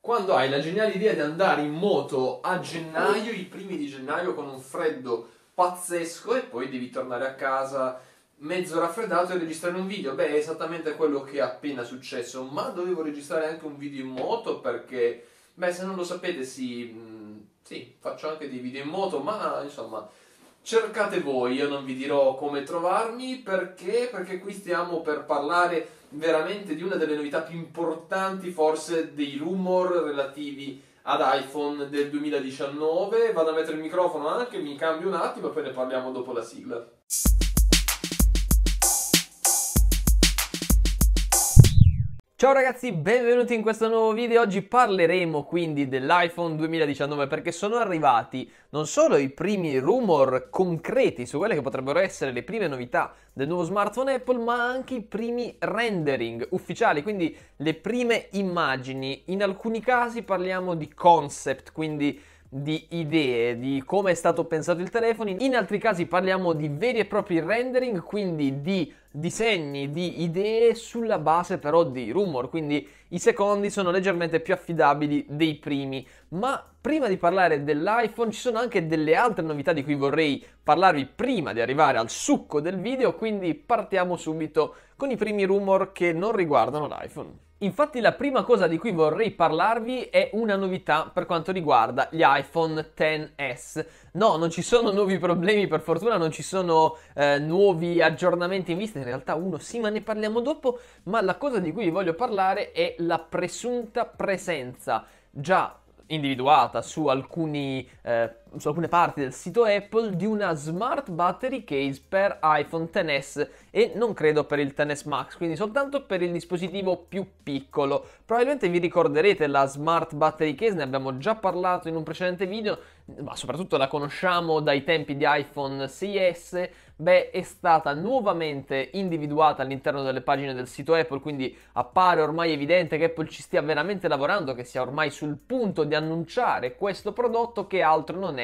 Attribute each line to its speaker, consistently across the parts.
Speaker 1: quando hai la geniale idea di andare in moto a gennaio, i primi di gennaio, con un freddo pazzesco e poi devi tornare a casa mezzo raffreddato e registrare un video. Beh, è esattamente quello che è appena successo, ma dovevo registrare anche un video in moto perché, beh, se non lo sapete, sì, mm, sì faccio anche dei video in moto, ma insomma cercate voi, io non vi dirò come trovarmi perché, perché qui stiamo per parlare veramente di una delle novità più importanti forse dei rumor relativi ad iPhone del 2019. Vado a mettere il microfono anche, mi cambio un attimo e poi ne parliamo dopo la sigla. Ciao ragazzi, benvenuti in questo nuovo video. Oggi parleremo quindi dell'iPhone 2019 perché sono arrivati non solo i primi rumor concreti su quelle che potrebbero essere le prime novità del nuovo smartphone Apple, ma anche i primi rendering ufficiali, quindi le prime immagini. In alcuni casi parliamo di concept, quindi di idee di come è stato pensato il telefono, in altri casi parliamo di veri e propri rendering, quindi di disegni, di idee sulla base però di rumor, quindi i secondi sono leggermente più affidabili dei primi. Ma prima di parlare dell'iPhone ci sono anche delle altre novità di cui vorrei parlarvi prima di arrivare al succo del video, quindi partiamo subito con i primi rumor che non riguardano l'iPhone. Infatti la prima cosa di cui vorrei parlarvi è una novità per quanto riguarda gli iPhone XS. No, non ci sono nuovi problemi per fortuna, non ci sono eh, nuovi aggiornamenti in vista, in realtà uno sì, ma ne parliamo dopo, ma la cosa di cui vi voglio parlare è la presunta presenza già individuata su alcuni eh, su alcune parti del sito Apple di una smart battery case per iPhone XS e non credo per il XS Max, quindi soltanto per il dispositivo più piccolo. Probabilmente vi ricorderete la smart battery case, ne abbiamo già parlato in un precedente video, ma soprattutto la conosciamo dai tempi di iPhone 6S, beh, è stata nuovamente individuata all'interno delle pagine del sito Apple, quindi appare ormai evidente che Apple ci stia veramente lavorando, che sia ormai sul punto di annunciare questo prodotto che altro non è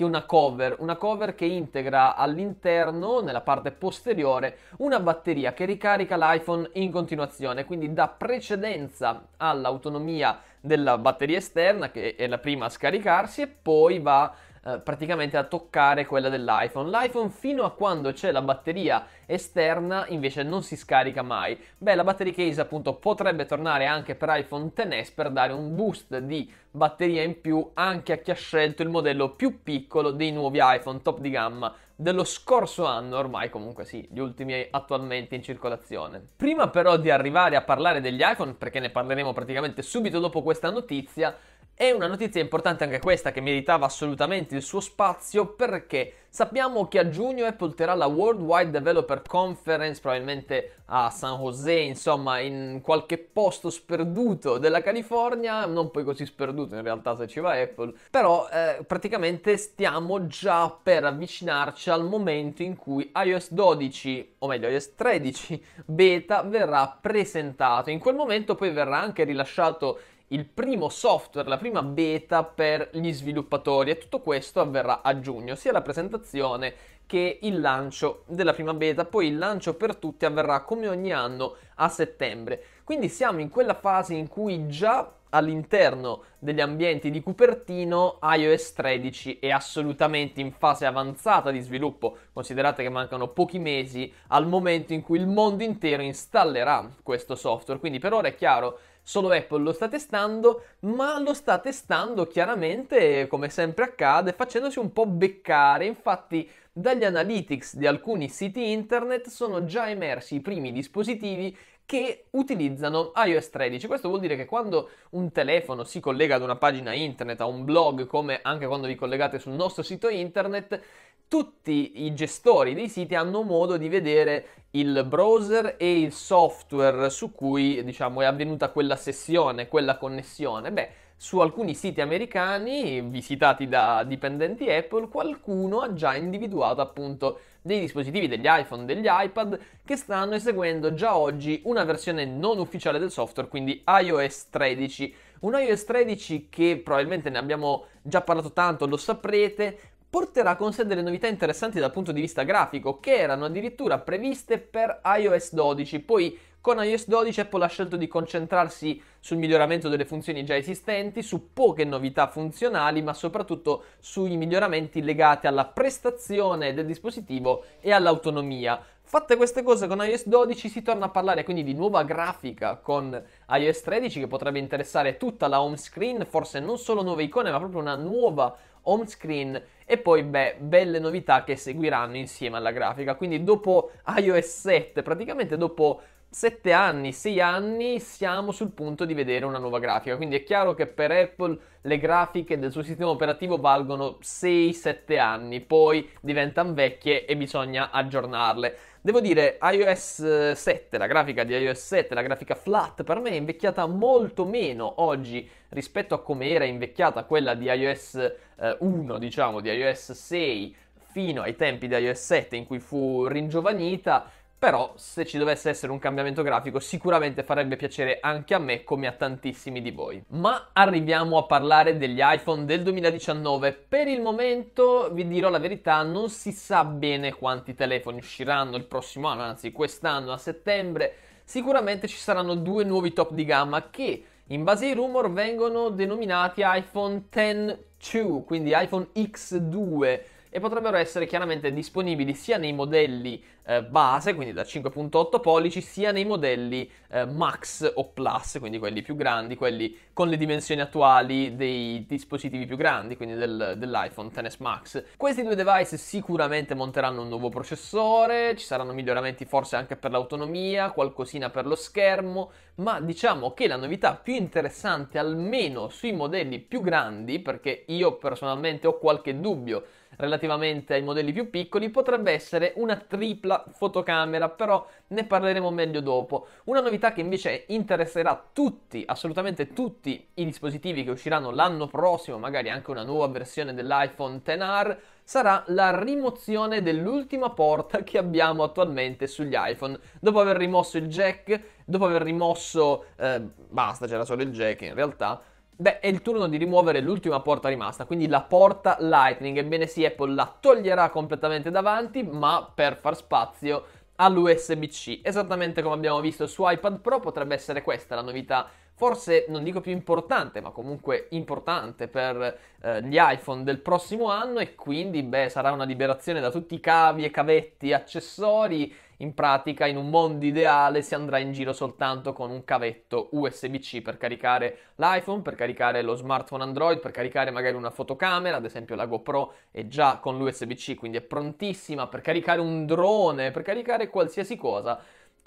Speaker 1: che una cover, una cover che integra all'interno, nella parte posteriore, una batteria che ricarica l'iPhone in continuazione, quindi dà precedenza all'autonomia della batteria esterna che è la prima a scaricarsi e poi va a eh, praticamente a toccare quella dell'iPhone. L'iPhone fino a quando c'è la batteria esterna invece non si scarica mai. Beh, la battery case appunto potrebbe tornare anche per iPhone XS per dare un boost di batteria in più anche a chi ha scelto il modello più piccolo dei nuovi iPhone top di gamma dello scorso anno, ormai comunque sì, gli ultimi attualmente in circolazione. Prima però di arrivare a parlare degli iPhone, perché ne parleremo praticamente subito dopo questa notizia, è una notizia importante anche questa che meritava assolutamente il suo spazio perché sappiamo che a giugno Apple terrà la Worldwide Developer Conference, probabilmente a San Jose, insomma in qualche posto sperduto della California, non poi così sperduto in realtà se ci va Apple, però eh, praticamente stiamo già per avvicinarci al momento in cui iOS 12, o meglio iOS 13 beta verrà presentato. In quel momento poi verrà anche rilasciato il primo software, la prima beta per gli sviluppatori e tutto questo avverrà a giugno, sia la presentazione che il lancio della prima beta, poi il lancio per tutti avverrà come ogni anno a settembre. Quindi siamo in quella fase in cui già all'interno degli ambienti di Cupertino iOS 13 è assolutamente in fase avanzata di sviluppo, considerate che mancano pochi mesi al momento in cui il mondo intero installerà questo software, quindi per ora è chiaro Solo Apple lo sta testando, ma lo sta testando chiaramente, come sempre accade, facendosi un po' beccare. Infatti, dagli analytics di alcuni siti internet sono già emersi i primi dispositivi che utilizzano iOS 13. Questo vuol dire che quando un telefono si collega ad una pagina internet, a un blog, come anche quando vi collegate sul nostro sito internet, tutti i gestori dei siti hanno modo di vedere il browser e il software su cui diciamo, è avvenuta quella sessione, quella connessione. Beh, su alcuni siti americani visitati da dipendenti Apple, qualcuno ha già individuato appunto dei dispositivi degli iPhone, degli iPad che stanno eseguendo già oggi una versione non ufficiale del software, quindi iOS 13. Un iOS 13 che probabilmente ne abbiamo già parlato tanto, lo saprete, porterà con sé delle novità interessanti dal punto di vista grafico, che erano addirittura previste per iOS 12, poi con iOS 12 Apple ha scelto di concentrarsi sul miglioramento delle funzioni già esistenti, su poche novità funzionali, ma soprattutto sui miglioramenti legati alla prestazione del dispositivo e all'autonomia. Fatte queste cose con iOS 12 si torna a parlare quindi di nuova grafica con iOS 13 che potrebbe interessare tutta la home screen, forse non solo nuove icone ma proprio una nuova home screen e poi beh, belle novità che seguiranno insieme alla grafica. Quindi dopo iOS 7, praticamente dopo 7 anni, 6 anni siamo sul punto di vedere una nuova grafica, quindi è chiaro che per Apple le grafiche del suo sistema operativo valgono 6-7 anni, poi diventano vecchie e bisogna aggiornarle. Devo dire, iOS 7, eh, la grafica di iOS 7, la grafica flat, per me è invecchiata molto meno oggi rispetto a come era invecchiata quella di iOS 1, eh, diciamo, di iOS 6 fino ai tempi di iOS 7 in cui fu ringiovanita però se ci dovesse essere un cambiamento grafico sicuramente farebbe piacere anche a me come a tantissimi di voi. Ma arriviamo a parlare degli iPhone del 2019. Per il momento vi dirò la verità, non si sa bene quanti telefoni usciranno il prossimo anno, anzi quest'anno a settembre. Sicuramente ci saranno due nuovi top di gamma che in base ai rumor vengono denominati iPhone X2, quindi iPhone X2 e potrebbero essere chiaramente disponibili sia nei modelli eh, base, quindi da 5.8 pollici, sia nei modelli eh, Max o Plus, quindi quelli più grandi, quelli con le dimensioni attuali dei dispositivi più grandi, quindi del, dell'iPhone XS Max. Questi due device sicuramente monteranno un nuovo processore, ci saranno miglioramenti forse anche per l'autonomia, qualcosina per lo schermo, ma diciamo che la novità più interessante almeno sui modelli più grandi, perché io personalmente ho qualche dubbio relativamente ai modelli più piccoli, potrebbe essere una tripla la fotocamera, però ne parleremo meglio dopo. Una novità che invece interesserà tutti, assolutamente tutti i dispositivi che usciranno l'anno prossimo, magari anche una nuova versione dell'iPhone XR, sarà la rimozione dell'ultima porta che abbiamo attualmente sugli iPhone. Dopo aver rimosso il jack, dopo aver rimosso... Eh, basta, c'era solo il jack in realtà Beh, è il turno di rimuovere l'ultima porta rimasta, quindi la porta Lightning. Ebbene sì, Apple la toglierà completamente davanti, ma per far spazio all'USB-C. Esattamente come abbiamo visto su iPad Pro, potrebbe essere questa la novità forse non dico più importante, ma comunque importante per eh, gli iPhone del prossimo anno e quindi beh, sarà una liberazione da tutti i cavi e cavetti, accessori. In pratica, in un mondo ideale si andrà in giro soltanto con un cavetto USB-C per caricare l'iPhone, per caricare lo smartphone Android, per caricare magari una fotocamera, ad esempio la GoPro è già con l'USB-C, quindi è prontissima per caricare un drone, per caricare qualsiasi cosa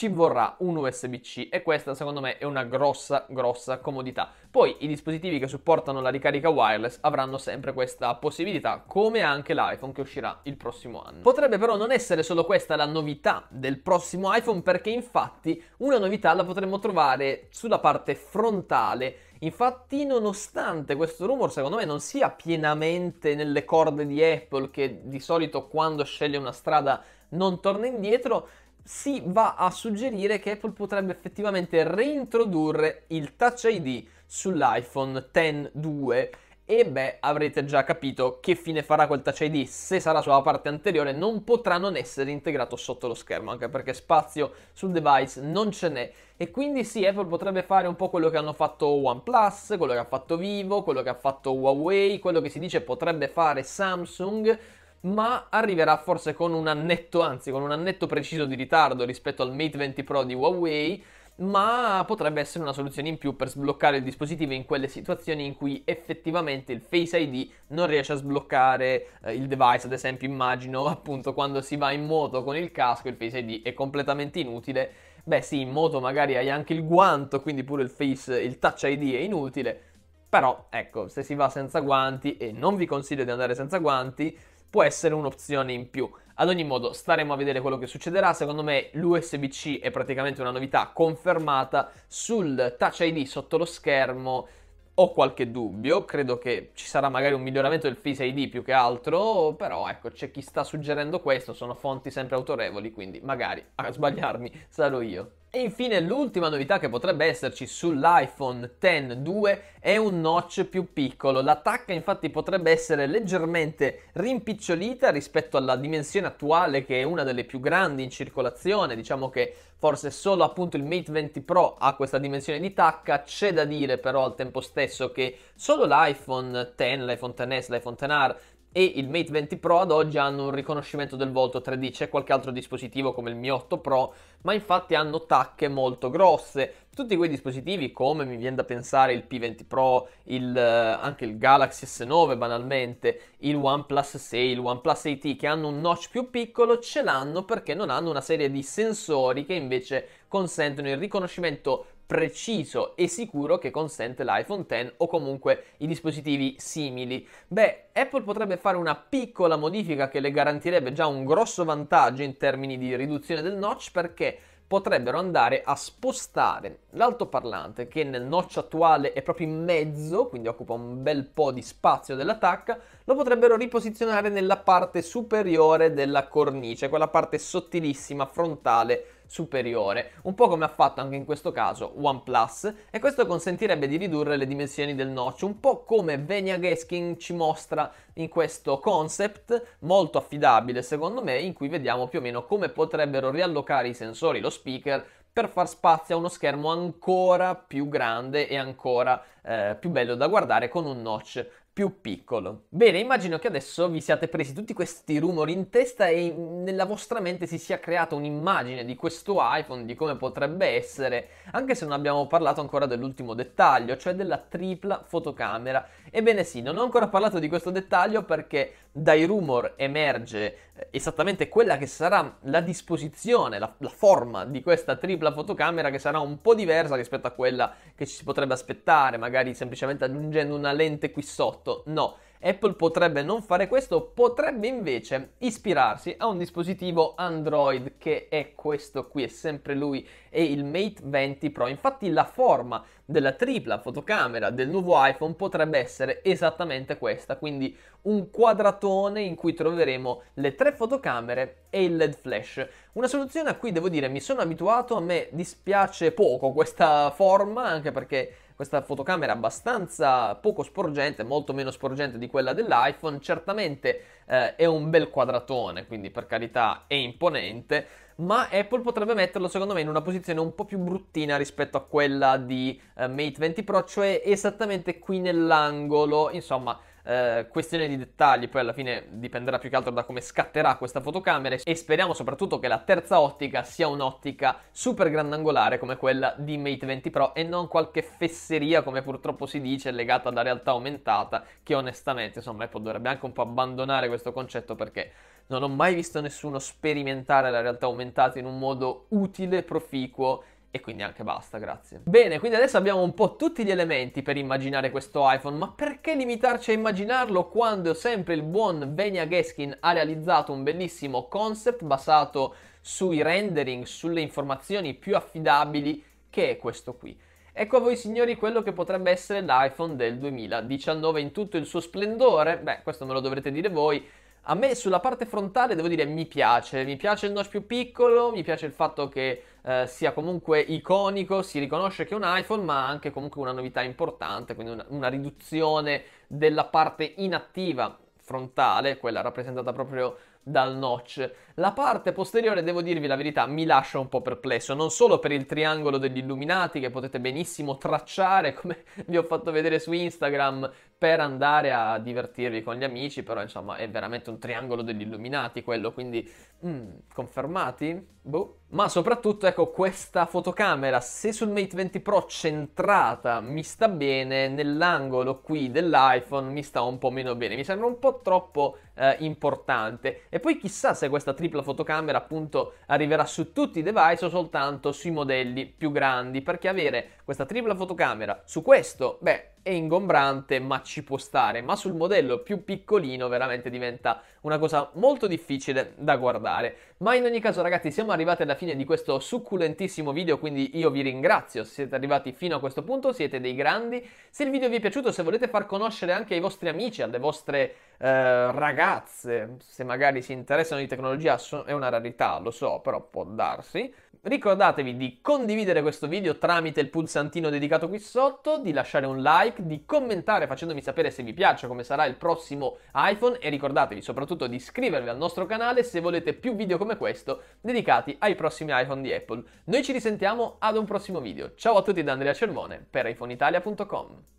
Speaker 1: ci vorrà un USB-C e questa secondo me è una grossa, grossa comodità. Poi i dispositivi che supportano la ricarica wireless avranno sempre questa possibilità, come anche l'iPhone che uscirà il prossimo anno. Potrebbe però non essere solo questa la novità del prossimo iPhone, perché infatti una novità la potremmo trovare sulla parte frontale Infatti, nonostante questo rumor, secondo me, non sia pienamente nelle corde di Apple, che di solito quando sceglie una strada non torna indietro, si va a suggerire che Apple potrebbe effettivamente reintrodurre il Touch ID sull'iPhone X2 e beh, avrete già capito che fine farà quel Touch ID se sarà sulla parte anteriore, non potrà non essere integrato sotto lo schermo, anche perché spazio sul device non ce n'è. E quindi sì, Apple potrebbe fare un po' quello che hanno fatto OnePlus, quello che ha fatto Vivo, quello che ha fatto Huawei, quello che si dice potrebbe fare Samsung, ma arriverà forse con un annetto, anzi con un annetto preciso di ritardo rispetto al Mate 20 Pro di Huawei, ma potrebbe essere una soluzione in più per sbloccare il dispositivo in quelle situazioni in cui effettivamente il Face ID non riesce a sbloccare eh, il device, ad esempio immagino appunto quando si va in moto con il casco il Face ID è completamente inutile. Beh sì, in moto magari hai anche il guanto, quindi pure il Face, il Touch ID è inutile, però ecco, se si va senza guanti e non vi consiglio di andare senza guanti, può essere un'opzione in più. Ad ogni modo, staremo a vedere quello che succederà. Secondo me l'USB-C è praticamente una novità confermata. Sul Touch ID sotto lo schermo ho qualche dubbio, credo che ci sarà magari un miglioramento del Face ID più che altro, però ecco, c'è chi sta suggerendo questo, sono fonti sempre autorevoli, quindi magari a sbagliarmi sarò io. E infine l'ultima novità che potrebbe esserci sull'iPhone X2 è un notch più piccolo. La tacca infatti potrebbe essere leggermente rimpicciolita rispetto alla dimensione attuale che è una delle più grandi in circolazione. Diciamo che forse solo appunto il Mate 20 Pro ha questa dimensione di tacca. C'è da dire però al tempo stesso che solo l'iPhone X, l'iPhone XS, l'iPhone XR e il Mate 20 Pro ad oggi hanno un riconoscimento del volto 3D, c'è qualche altro dispositivo come il Mi 8 Pro, ma infatti hanno tacche molto grosse. Tutti quei dispositivi come mi viene da pensare il P20 Pro, il, eh, anche il Galaxy S9 banalmente, il OnePlus 6, il OnePlus 8 t che hanno un notch più piccolo ce l'hanno perché non hanno una serie di sensori che invece consentono il riconoscimento preciso e sicuro che consente l'iPhone X o comunque i dispositivi simili. Beh, Apple potrebbe fare una piccola modifica che le garantirebbe già un grosso vantaggio in termini di riduzione del notch perché potrebbero andare a spostare l'altoparlante che nel notch attuale è proprio in mezzo, quindi occupa un bel po' di spazio della lo potrebbero riposizionare nella parte superiore della cornice, quella parte sottilissima frontale superiore, un po' come ha fatto anche in questo caso OnePlus, e questo consentirebbe di ridurre le dimensioni del notch, un po' come Venia Gaskin ci mostra in questo concept, molto affidabile secondo me, in cui vediamo più o meno come potrebbero riallocare i sensori, lo speaker, per far spazio a uno schermo ancora più grande e ancora eh, più bello da guardare con un notch più piccolo. Bene, immagino che adesso vi siate presi tutti questi rumori in testa e nella vostra mente si sia creata un'immagine di questo iPhone, di come potrebbe essere, anche se non abbiamo parlato ancora dell'ultimo dettaglio, cioè della tripla fotocamera. Ebbene sì, non ho ancora parlato di questo dettaglio perché dai rumor emerge eh, esattamente quella che sarà la disposizione, la, la forma di questa tripla fotocamera che sarà un po' diversa rispetto a quella che ci si potrebbe aspettare, magari semplicemente aggiungendo una lente qui sotto prodotto. No, Apple potrebbe non fare questo, potrebbe invece ispirarsi a un dispositivo Android che è questo qui, è sempre lui, è il Mate 20 Pro. Infatti la forma della tripla fotocamera del nuovo iPhone potrebbe essere esattamente questa, quindi un quadratone in cui troveremo le tre fotocamere e il LED flash. Una soluzione a cui devo dire mi sono abituato, a me dispiace poco questa forma, anche perché questa fotocamera abbastanza poco sporgente, molto meno sporgente di quella dell'iPhone, certamente eh, è un bel quadratone, quindi per carità è imponente, ma Apple potrebbe metterlo secondo me in una posizione un po' più bruttina rispetto a quella di eh, Mate 20 Pro, cioè esattamente qui nell'angolo, insomma eh, questione di dettagli, poi alla fine dipenderà più che altro da come scatterà questa fotocamera e speriamo soprattutto che la terza ottica sia un'ottica super grandangolare come quella di Mate 20 Pro e non qualche fesseria come purtroppo si dice legata alla realtà aumentata che onestamente insomma Apple dovrebbe anche un po' abbandonare questo concetto perché non ho mai visto nessuno sperimentare la realtà aumentata in un modo utile, proficuo e quindi anche basta, grazie. Bene, quindi adesso abbiamo un po' tutti gli elementi per immaginare questo iPhone, ma perché limitarci a immaginarlo quando sempre il buon Venia Geskin ha realizzato un bellissimo concept basato sui rendering, sulle informazioni più affidabili, che è questo qui. Ecco a voi signori quello che potrebbe essere l'iPhone del 2019 in tutto il suo splendore, beh questo me lo dovrete dire voi, a me sulla parte frontale devo dire mi piace, mi piace il notch più piccolo, mi piace il fatto che eh, sia comunque iconico, si riconosce che è un iPhone, ma anche comunque una novità importante, quindi una, una riduzione della parte inattiva frontale, quella rappresentata proprio dal notch. La parte posteriore, devo dirvi la verità, mi lascia un po' perplesso, non solo per il triangolo degli illuminati che potete benissimo tracciare, come vi ho fatto vedere su Instagram, per andare a divertirvi con gli amici, però insomma è veramente un triangolo degli illuminati quello, quindi mm, confermati? Boh. Ma soprattutto ecco questa fotocamera, se sul Mate 20 Pro centrata mi sta bene, nell'angolo qui dell'iPhone mi sta un po' meno bene, mi sembra un po' troppo eh, importante. E poi chissà se questa tripla fotocamera appunto arriverà su tutti i device o soltanto sui modelli più grandi, perché avere questa tripla fotocamera su questo, beh è ingombrante ma ci può stare, ma sul modello più piccolino veramente diventa una cosa molto difficile da guardare. Ma in ogni caso ragazzi siamo arrivati alla fine di questo succulentissimo video, quindi io vi ringrazio se siete arrivati fino a questo punto, siete dei grandi. Se il video vi è piaciuto, se volete far conoscere anche ai vostri amici, alle vostre eh, ragazze, se magari si interessano di tecnologia, so- è una rarità, lo so, però può darsi. Ricordatevi di condividere questo video tramite il pulsantino dedicato qui sotto, di lasciare un like, di commentare facendomi sapere se vi piace come sarà il prossimo iPhone e ricordatevi soprattutto di iscrivervi al nostro canale se volete più video come questo dedicati ai prossimi iPhone di Apple. Noi ci risentiamo ad un prossimo video. Ciao a tutti da Andrea Cervone per iPhoneitalia.com.